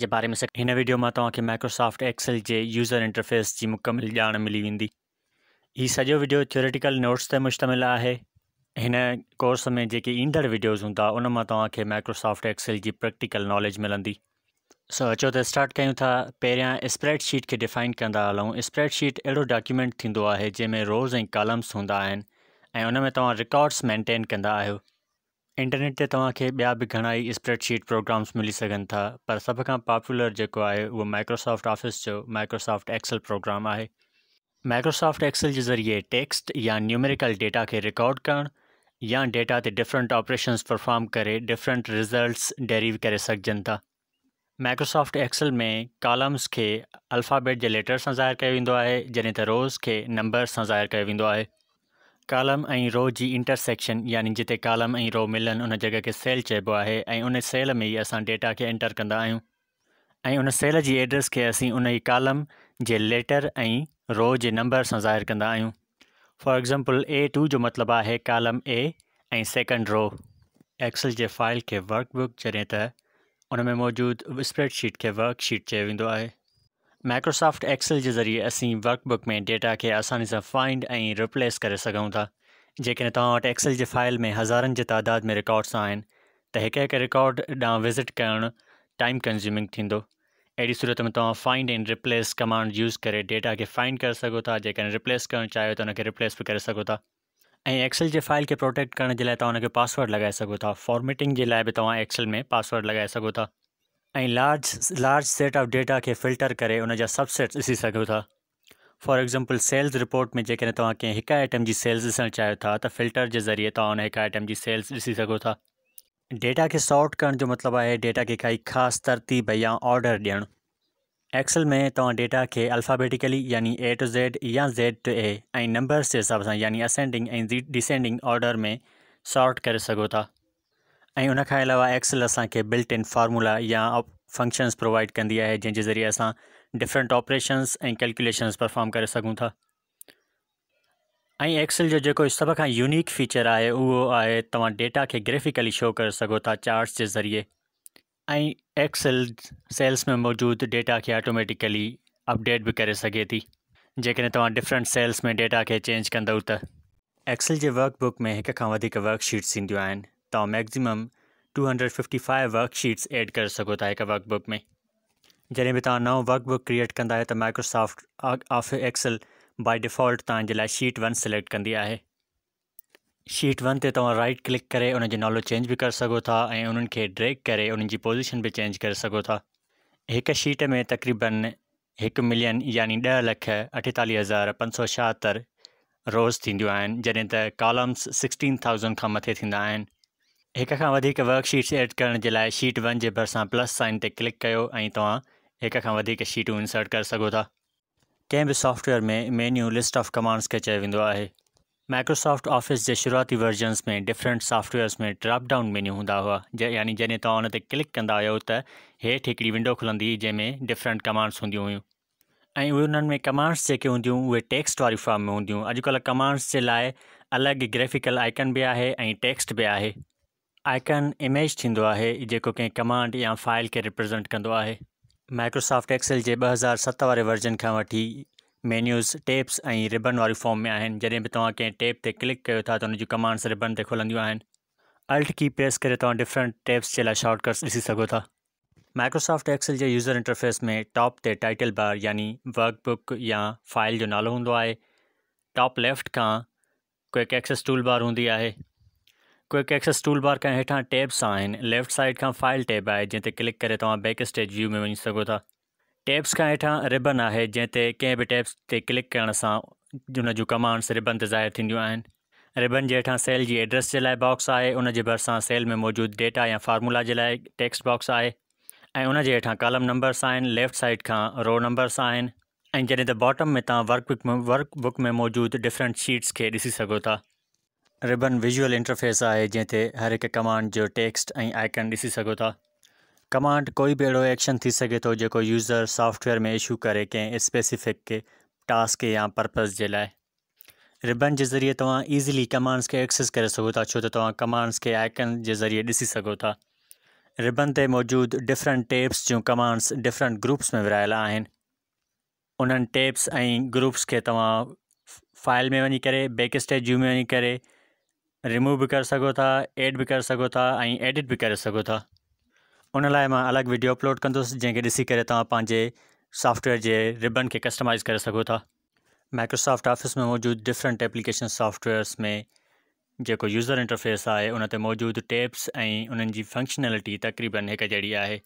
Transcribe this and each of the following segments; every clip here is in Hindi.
जे बारे में हिन वीडियो में तक माइक्रोसॉफ्ट एक्सल के यूज़र इंटरफेस की मुकमल जान मिली वी हीउ सॼो वीडियो थ्योरेटिकल नोट्स ते मुश्तमिल है हिन कोर्स में जी ईंदड़ वीडियोज़ हूंदा उन मां माइक्रोसॉफ्ट एक्सल की प्रैक्टिकल नॉलेज मिली सो अचो तो स्टार्ट क्यों था पहिरियां स्प्रेडशीट के डिफाइन कंदा हलूं स्प्रेडशीट अड़ो डॉक्यूमेंट थींदो आहे जंहिंमें रोज़ ऐं कॉलम्स हूंदा उन में तुम रिकॉर्ड्स मेंटेन कंदा आहियो इंटरनेट ते तव्हांखे ॿिया बि घणा स्प्रेडशीट प्रोग्राम्स मिली सघनि था पर सभ खां पॉपुलर जो है वह माइक्रोसॉफ्ट ऑफिस जो माइक्रोसॉफ्ट एक्सल प्रोग्राम है माइक्रोसॉफ्ट एक्सल के ज़रिए टेक्स्ट या न्यूमेरिकल डेटा के रिकॉर्ड करणु या डेटा ते डिफरेंट ऑपरेशंस परफॉर्म करे डिफरेंट रिज़ल्ट्स डेरीव कर सघजनि था माइक्रोसॉफ्ट एक्सल में कॉलम्स के अल्फ़ाबेट जे लेटर से ज़ाहिर कयो वेंदो आहे जॾहिं त रोज़ के नंबर से ज़ाहिर कयो वेंदो आहे कॉलम ऐं रो जी इंटरसेक्शन यानि जिते कॉलम ऐं रो मिलनि उन जॻह खे सेल चइबो आहे उन सेल में ई असां डेटा के एंटर कंदा आहियूं ऐं उन सेल की एड्रेस के असीं उन ई कॉलम जे लेटर ऐं रो जे नंबर से ज़ाहिर कंदा आहियूं फॉर एग्ज़ाम्पल ए टू जो मतलब आहे कॉलम ए ऐं सेकेंड रो एक्सल के फाइल के वर्कबुक जॾहिं त उन में मौजूद स्प्रेडशीट के वर्कशीट चयो वेंदो आहे माइक्रोसॉफ्ट एक्सेल के ज़रिए असीं वर्कबुक में डेटा के आसानी से फाइंड ऐं रिप्लेस कर सघूं था जेकॾहिं तव्हां वटि एक्सेल जे फाइल में हज़ारनि के तादाद में रिकॉर्ड्स आहिनि त एक एक रिकॉर्ड ॾांहुं विज़िट करणु टाइम कंज़्यूमिंग अड़ी सूरत में तव्हां find and replace command use कर डेटा के फाइंड कर सोता था कर रिप्लेस तो चाहियो रिप्लेस भी कर सोता था ऐं एक्सेल जे फाइल के प्रोटेक्ट करण जे लाइ तव्हां हुनखे पासवर्ड लगे सोता फॉर्मेटिंग के लिए भी तव्हां एक्सेल में पासवर्ड लगे सोता ऐं large large set of data के फिल्टर करे उन जा सबसेट्स ॾिसी सघो था फॉर एग्ज़ाम्पल सेल्स रिपोर्ट में जेकॾहिं तव्हां कंहिं हिकु आइटम जी सेल्स ॾिसणु चाहियो था त फिल्टर जे ज़रिए तव्हां हुन हिकु आइटम जी सेल्स ॾिसी सघो था डेटा खे सॉर्ट करण जो मतिलबु आहे डेटा खे काई ख़ासि तरतीब या ऑर्डर ॾियणु एक्सेल में तव्हां डेटा खे अल्फ़ाबेटिकली यानी ए टू ज़ेड या ज़ेड टू ए ऐं नंबर्स जे हिसाब सां यानी असेंडिंग ऐं डिसेंडिंग ऑडर में सॉर्ट करे सघो था उन खां अलावा एक्सेल असांखे बिल्ट इन फॉर्मूला या फंक्शंस प्रोवाइड कंदी है जंहिंजे ज़रिए अस डिफरेंट ऑपरेशंस ए कैलकुलेशंस परफॉर्म कर सकूँ था एक्सल जो जो सब का यूनिक फीचर है वो है तुम डेटा के ग्रेफिकली शो कर सघो था चार्ट्स के ज़रिए एक्सल सेल्स में मौजूद डेटा के ऑटोमेटिकली अपडेट भी कर सके थी जेकॾहिं डिफरेंट सेल्स में डेटा के चेंज कौ तो एक्सल के वर्कबुक में एक का वर्कशीट्स ईंदियूं तव्हां maximum two hundred fifty five worksheets add करे सघो था एक वर्कबुक में जॾहिं बि तव्हां नओं वर्कबुक क्रिएट कह तो त Microsoft of Excel by default sheet one select कंदी है शीट वन ते तव्हां राइट क्लिक कर उनजो नालो चेंज भी कर सो था ड्रेक उन्हनि खे ड्रैग चेंज कर सो था हिकु शीट में तक़रीबन एक मिलियन यानी ॾह लख अठेतालीह हज़ार पंज सौ छाहतरि रोज़ थींदियूं आहिनि त कॉलम्स सिक्सटीन थाउज़ेंड का मथे थींदा एक का वर्कशीट्स एड करण शीट वन जे भरिसां प्लस साइन से क्लिक कर शीटू तव्हां हिक खां वधीक शीटूं इंसर्ट करे सघो था कंहिं सॉफ्टवेयर में मेन्यू लिस्ट ऑफ कमांड्स के चयो वेंदो माइक्रोसॉफ्ट ऑफिस के शुरुआती वर्जन्स में डिफरेंट सॉफ्टवेयर्स में ड्रॉपडाउन मेन्यू हूँ हुआ यानी जॾहिं तव्हां हुन ते क्लिक कंदा हुयो त विंडो खुलंदी जैमें डिफरेंट कमांड्स होंद हुयूं में कमांड्स जी होंद टेक्स्ट वाली फॉर्म में हूंदियूं अजक कमांड्स के लिए अलग ग्राफिकल आइकन भी है ऐं टेक्स्ट भी है आइकन इमेज थींदो जो कें कमांड या फाइल के रिप्रेज़ेंट कंदो आहे माइक्रोसॉफ्ट एक्सेल जे ॿ हज़ार सत वारे वर्जन का वठी मेन्यूज़ टेप्स ए रिबन वारी फॉर्म में आहिनि जॾहिं बि तव्हां कंहिं टेप ते क्लिक कयो तो त कमांड्स रिबन ते खुलंदियूं अल्ट की प्रेस कर डिफरेंट टेप्स के लिए शॉर्टकट्स ॾिसी सघो माइक्रोसॉफ्ट एक्सल के यूज़र इंटरफेस में टॉप ते टाइटल बार यानी वर्कबुक या फाइल जो नालो हों टॉप लेफ्ट खां क्विक एक्सेस टूल बार होंगी है क्विक एक्सेस टूल बार खां हेठां टैब सां लेफ़्ट साइड का फाइल टैब है जैसे क्लिक करे तव्हां बैक स्टेज व्यू में वही सघो था टैब्स खां हेठा रिबन है जंहिं कें भी बि टैब्स ते क्लिक करण सां हुन कमांड्स रिबन ते ज़ाहिर थींदियूं रिबन के हेठा सेल जी एड्रेस जे लाइ बॉक्स है उन भरसा भरिसां सेल में मौजूदु डेटा या फार्मूला जे लाइ टेक्स्ट बॉक्स है ऐं उन जे कॉलम नंबर्स आहिनि लेफ़्ट साइड का रो नंबर्स आहिनि ऐं त बॉटम में तर्क वर्क बुक में वर्क में मौजूदु डिफरेंट शीट्स के ऐसी सोता रिबन विजुअल इंटरफेस आहे जंहिं हर एक कमांड जो टेक्स्ट आइकन ॾिसी कमांड कोई भी अड़ो एक्शन थी सघे थो जेको यूज़र सॉफ्टवेयर में इशू करे कें स्पेसिफिक टास्क या पर्पस के लिए रिबन के ज़रिए तव्हां ईज़िली कमांड्स के एक्सेस करे सघो था छो त कमांड्स के आइकन के ज़रिए ऐसी सघो रिबन से मौजूद डिफरेंट टेप्स जो कमांड्स डिफरेंट ग्रुप्स में विरिहायल उन टेप्स ग्रुप्स के तव्हां फाइल में वही करे बैक स्टेज में वही रिमूव भी कर सघो था एड भी करे सघो था ऐं एडिट भी करे सघो था उन लाइ वीडियो अपलोड कस जंहिंखे ॾिसी करे सॉफ्टवेयर के रिबन के कस्टमाइज़ करे सघो था माइक्रोसॉफ्ट ऑफिस में मौजूद डिफरेंट एप्लीकेशन सॉफ्टवेयर्स में जो यूज़र इंटरफेस है उन मौजूद मौजूदु टेप्स ऐं फंक्शनैलिटी तक़रीबन एक जड़ी है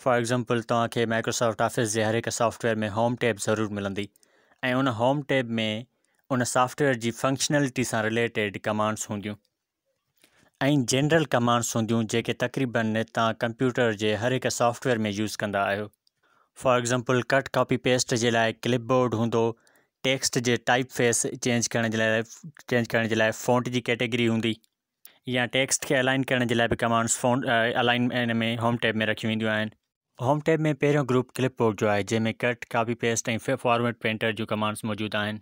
फॉर एग्ज़ाम्पल तव्हांखे माइक्रोसॉफ्ट ऑफिस के हर एक सॉफ्टवेयर में होम टैब जरूर मिली ऐं उन होम टैब में उन सॉफ्टवेयर जी फंक्शनलिटी से रिलेटेड कमांड्स होंद जनरल कमांड्स हूंदियूं तक़रीबन तंप्यूटर के हर एक सॉफ्टवेयर में यूज़ कंदा आहियो for example cut copy paste के लिए क्लिपबोर्ड हूंदो टेक्स्ट के टाइप फेस चेंज कर चेंज कर जे की कैटेगरी हूंदी या टेक्स्ट के अलाइन करण जे कमांड्स फोन अलाइन इन में होम टैब में रखी वेंदियूं होम टैब में पहिरियों ग्रुप क्लिपबोर्ड जो है जैमें कट कॉपी पेस्ट ऐं फॉर्मेट पेंटर जो कमांड्स मौजूदु आहिनि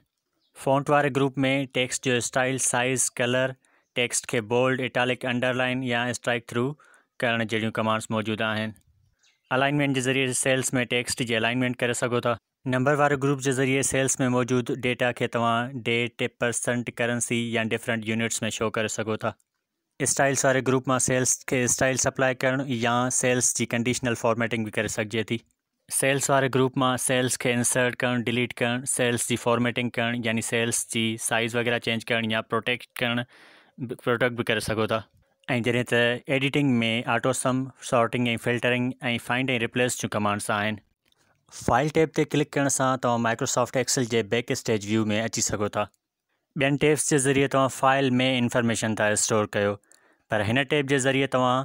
फ़ॉन्ट वाले ग्रुप में टेक्स्ट जो स्टाइल साइज़ कलर टेक्स्ट के बोल्ड इटालिक अंडरलाइन या स्ट्राइक थ्रू करण जहिड़ियूं कमांड्स मौजूद हैं अलाइनमेंट के ज़रिए सेल्स में टेक्स्ट की अलाइनमेंट कर सको था तो। नंबर वाले ग्रुप के ज़रिए सेल्स में मौजूद डेटा के तुम डेट परसेंट करेंसी या डिफरेंट यूनिट्स में शो कर सको था तो। स्टाइल्स वाले ग्रुप में सेल्स के स्टाइल सप्लाई कर या सेल्स की कंडीशनल फॉर्मेटिंग भी कर सघिजे थी सेल्स वारे ग्रुप मां सेल्स खे इंसर्ट करणु डिलीट करणु सेल्स जी फॉर्मेटिंग करणु यानी सेल्स जी साइज़ वग़ैरह चेंज करणु या प्रोटेक्ट करणु प्रोटेक्ट बि करे सघो था ऐं जॾहिं त एडिटिंग में ऑटोसम सॉर्टिंग ऐं फिल्टरिंग ऐं फाइंड ऐं रिप्लेस जूं कमांड्स आहिनि फाइल टेप ते क्लिक करण सां तव्हां माइक्रोसॉफ्ट एक्सल जे बैक स्टेज व्यू में अची सघो था ॿियनि टेप्स जे ज़रिए तव्हां फाइल में इंफॉर्मेशन था स्टोर कयो पर हिन टेप जे ज़रिए तव्हां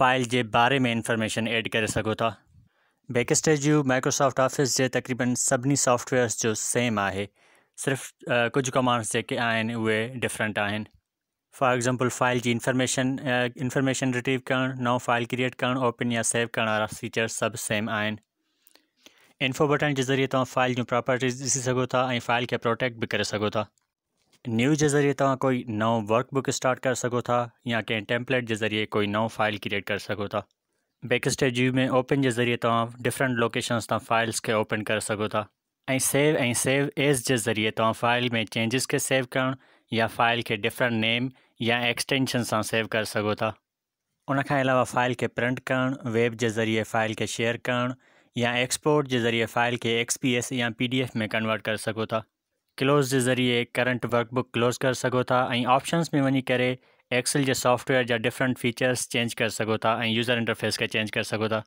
फाइल जे बारे में इंफॉर्मेशन एड करे सघो था backstage view Microsoft office के तक़रीबन सभी सॉफ्टवेयर्स जो सेम आहे सिर्फ़ु कुछ कमांड्स जेके आहिनि डिफरेंट आन फॉर एग्ज़ाम्पल फाइल की इंफॉर्मेशन इंफॉर्मेशन रिटीव कर नओं फाइल क्रिएट कर ओपन या सेव करा फीचर्स सब सेम आहिनि इन्फो बटन जे ज़रिए तव्हां फाइल जूं प्रॉपर्टीज़ ॾिसी सघो फाइल के प्रोटेक्ट भी करे सघो था न्यूज़ जे ज़रिए तुम कोई नओं वर्कबुक स्टार्ट करे सघो था या कें टेम्पलेट के ज़रिए तो कोई नओं फाइल क्रिएट करे सघो था बैक स्टेज में ओपन के ज़रिए तिफरेंट डिफरेंट लोकेशन्स तां फाइल्स के ओपन कर सघो सेव ऐं सेव एज़ के ज़रिए तव्हां फाइल में चेंजिस के सेव करणु या फाइल के डिफरेंट नेम या एक्सटेंशन से सेव कर सघो उन अलावा फाइल के प्रिंट कर वेब के ज़रिए फाइल के शेयर कर या एक्सपोर्ट के ज़रिए फाइल के एक्स एस या पी डी एफ में कन्वर्ट कर सघो क्लोज़ के ज़रिए करंट वर्कबुक क्लोज़ कर सघो था ऑप्शन्स में वही करे एक्सेल जे सॉफ्टवेयर जा डिफरेंट फीचर्स चेंज कर सोता यूज़र इंटरफेस के चेंज कर सोता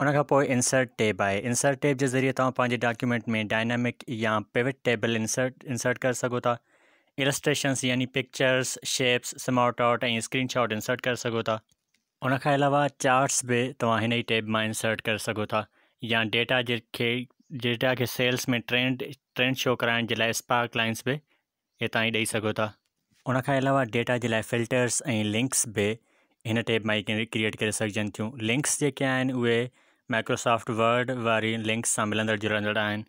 उन उनखां इंसर्ट टेब आहे इंसर्ट टेब के ज़रिए तव्हां पंहिंजे डॉक्यूमेंट में डायनमिक या पिविट टेबल इंसर्ट इंसर्ट कर सोता था इलस्ट्रेशन्स यानी pictures shapes smart art screenshot insert कर सोता उन अलावा चार्ट्स भी तव्हां तो हिन ई टेब मां इंसर्ट कर सोता या डेटा जे डेटा के सेल्स में ट्रेंड ट्रेंड शो कराइण जे लाइ स्पार्क लाइन्स बि हितां ई ॾेई सघो उन अलावा डेटा के लिए फिल्टर्स ए लिंक्स भी इन टेप में क्रिएट कर सघजनि थी लिंक्स जेके आहिनि माइक्रोसॉफ्ट वर्ड वारी लिंक्स सां मिलंदड़ जुलंदड़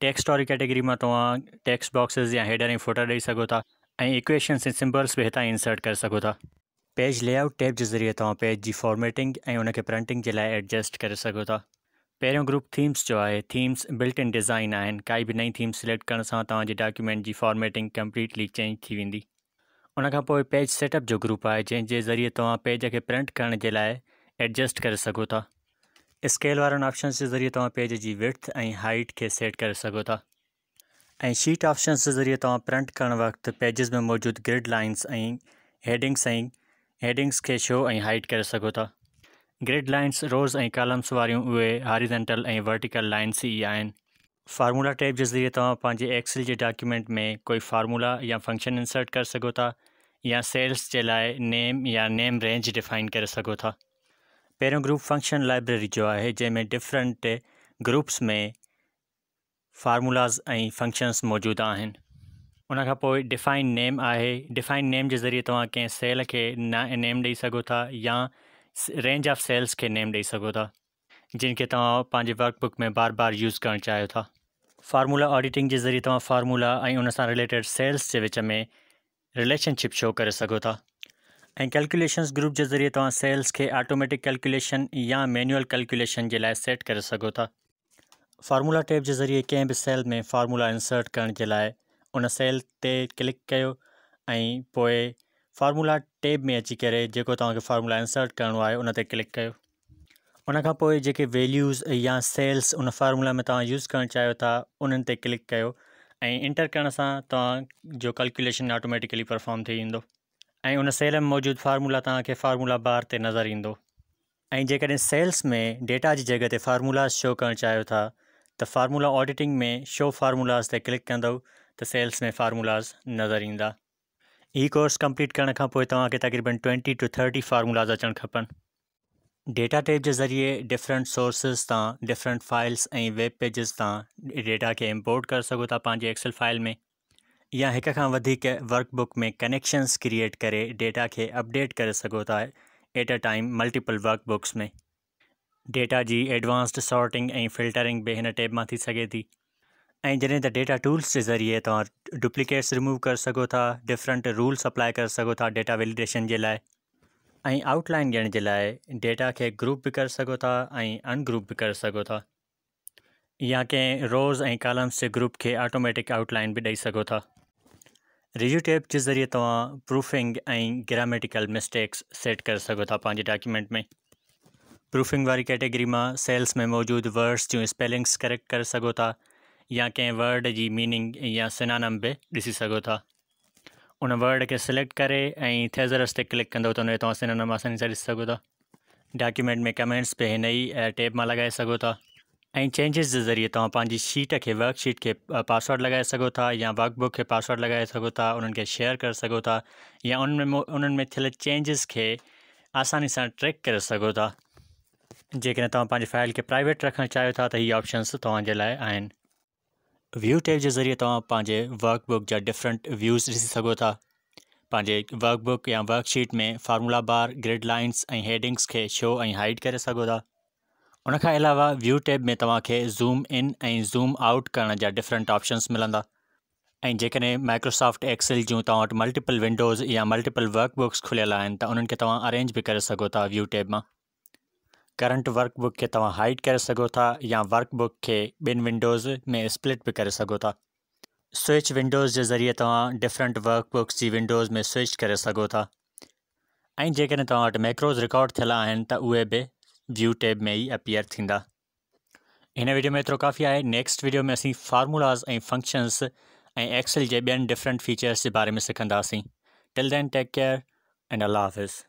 टेक्स्ट वारी कैटेगरी में तव्हां टेक्स्ट बॉक्सिस या हेडर ऐं दई ॾेई सघो था ऐं इक्वेशन्स ऐं सिम्बल्स बि हितां इंसर्ट करे सघो पेज लेआउट टेप के ज़रिए तव्हां पेज जी फॉर्मेटिंग उनके प्रिंटिंग के लिए एडजस्ट करे सघो था पहिरियों ग्रुप थीम्स जो है थीम्स बिल्ट इन डिज़ाइन आहिनि काई बि नई थीम सिलेक्ट कर डॉक्यूमेंट की फॉर्मेटिंग कंप्लीटली चेंज थी वी उन पेज सेटअप जो ग्रुप है जैसे ज़रिए तुम पेज के प्रिंट कर जे एडजस्ट करे सघो था स्केल वारनि ऑप्शन्स जे ज़रिए तव्हां पेज की विर्थ ऐं हाइट के सेट करे सघो था शीट ऑप्शन्स के ज़रिए तुम प्रिंट कर वक्त पेजिस में मौजूद ग्रिड लाइन्स ऐं हेडिंग्स हेडिंग्स के शो ऐं हाइट कर सघो था ग्रिड लाइन्स रोज़ ए कॉलम्स वारियूं उहे हॉरिजेंटल ऐं वर्टिकल लाइन्स ही आहिनि फार्मूला टैब जे ज़रिए तव्हां पंहिंजे के डॉक्यूमेंट में कोई फार्मूला या फंक्शन इंसर्ट कर सोता या सेल्स जे लाइ नेम या नेम रेंज डिफाइन करे सघो था ग्रुप फंक्शन लाइब्रेरी जो है जैमें डिफरेंट ग्रुप्स में फार्मूलाज़ ऐं फंक्शन्स मौजूदु उन खां पोइ डिफाइन नेम आहे डिफाइन नेम जे ज़रिए तव्हां कंहिं सेल खे ना नेम ॾेई सघो था या रेंज ऑफ सेल्स के नेम ॾेई सघो था जिनखे तव्हां पंहिंजे वर्कबुक में बार बार यूज़ करणु चाहियो था फार्मूला ऑडिटिंग के ज़रिए तव्हां फार्मूला उन रिलेटेड सेल्स के विच में रिलेशनशिप शो कर सघो था ऐं कैलकुलेशन्स ग्रुप जे ज़रिए तव्हां सेल्स खे ऑटोमेटिक कैलकुलेशन या मैनुअल कैलकुलेशन के लिए सेट करे सघो था फार्मूला टैब जे ज़रिए कें बि सेल में फार्मूला इंसर्ट करण जे लाइ उन सेल ते क्लिक कयो फार्मूला टेब में अची करे जो तव्हांखे फार्मूला इंसर्ट करिणो आहे उन ते क्लिक कयो उन खां वैल्यूज़ या सेल्स उन फार्मूला में तव्हां यूज़ करणु चाहियो था क्लिक कयो ऐं इंटर करण सां तव्हांजो कैलकुलेशन ऑटोमेटिकली परफॉर्म थी ईंदो उन सेल में मौजूदु फार्मूला तव्हांखे फार्मूला बार ते नज़र ईंदो सेल्स में डेटा की जगह ते फार्मूलाज़ शो कर चाहियो था त फार्मूला ऑडिटिंग में शो फार्मूलाज़ ते क्लिक कौ तो सेल्स में फार्मूलाज़ नज़र इंदा ई कोर्स कंप्लीट करण खां पोइ तव्हांखे तक़रीबन ट्वेंटी टू थर्टी फार्मूलाज़ अचणु खपनि डेटा टेप जे ज़रिए डिफरेंट सोर्सिस तां डिफरेंट फाइल्स ऐं वेब पेजिस तां डेटा खे इम्पोर्ट करे सघो था पंहिंजे एक्सेल फाइल में या हिक खां वधीक वर्कबुक में कनेक्शन्स क्रिएट करे डेटा खे अपडेट करे सघो था at a time multiple workbooks में डेटा जी एडवांस्ड सॉर्टिंग ऐं फिल्टरिंग बि हिन टैब मां थी सघे थी ऐं जॾहिं डेटा टूल्स के ज़रिए तव्हां डुप्लीकेट्स रिमूव कर सघो था डिफरेंट रूल्स अप्लाई करे सघो था डेटा वैलिडेशन के लिए आउटलाइन ॾियण के लिए डेटा के ग्रुप भी कर सघो था ऐं अनग्रुप बि करे सघो था या कें रोज़ ए कॉलम्स के ग्रुप के ऑटोमेटिक आउटलाइन भी दई सघो था रिव्यू टेप ज़रिए तुम प्रूफिंग ऐं ग्रामेटिकल मिस्टेक्स सेट कर सघो था पंहिंजे डॉक्यूमेंट में प्रूफिंग वारी कैटेगरी में सेल्स में मौजूद वर्ड्स जो स्पेलिंग्स करेक्ट कर सघो था या कें वर्ड की मीनिंग या सिनानम बि ॾिसी था उन वर्ड के सिलेक्ट करे ऐं थेज़रस ते क्लिक कंदो त तो हुन सिनानम आसानी से ॾिसी डॉक्यूमेंट में कमेंट्स बि नई टेप में मां सोता सघो था चेंजिस जे ज़रिए तव्हां पंहिंजी शीट के वर्कशीट के पासवर्ड लॻाए सघो या वर्कबुक के पासवर्ड लॻाए सघो था उन्हनि शेयर कर सघो या उन में थियल चेंजिस के आसानी से ट्रैक कर सोता था जेकॾहिं तव्हां फाइल के प्राइवेट रखणु चाहो था ये इहे ऑप्शन्स तव्हांजे लाइ व्यू टैब के ज़रिए तव्हां वर्कबुक जा डिफरेंट व्यूज़ ॾिसी सघो वर्कबुक या वर्कशीट में formula bar grid lines headings खे शो ऐं हाइड कर सघो उन उनखां अलावा व्यू टैब में तव्हांखे ज़ूम इन ज़ूम आउट करण जा डिफरेंट ऑप्शन्स मिलंदा ऐं माइक्रोसॉफ्ट एक्सल जो तव्हां मल्टीपल विंडोज़ या मल्टीपल वर्कबुक्स खुलियल आहिनि त उन्हनि अरेंज भी करे सघो था व्यू टैब मां करंट वर्कबुक के तुम हाइड कर सघो था या वर्कबुक के बिन विंडोज़ में स्प्लिट भी कर सघो था स्विच विंडोज़ के ज़रिए तव्हां डिफरेंट वर्कबुक्स की विंडोज़ में स्विच कर सघो था ऐं जेकॾहिं तव्हां मैक्रोज़ रिकॉर्ड थे तो त उहे व्यू टैब में ही अपीयर थींदा हिन वीडियो में एतिरो काफ़ी है नेक्स्ट वीडियो में असीं फार्मूलाज़ ऐं फंक्शन्स ऐं एक्सेल जे ॿियनि डिफरेंट फीचर्स के बारे में सिखंदासीं till then take care and अल्लाह हाफ़िज़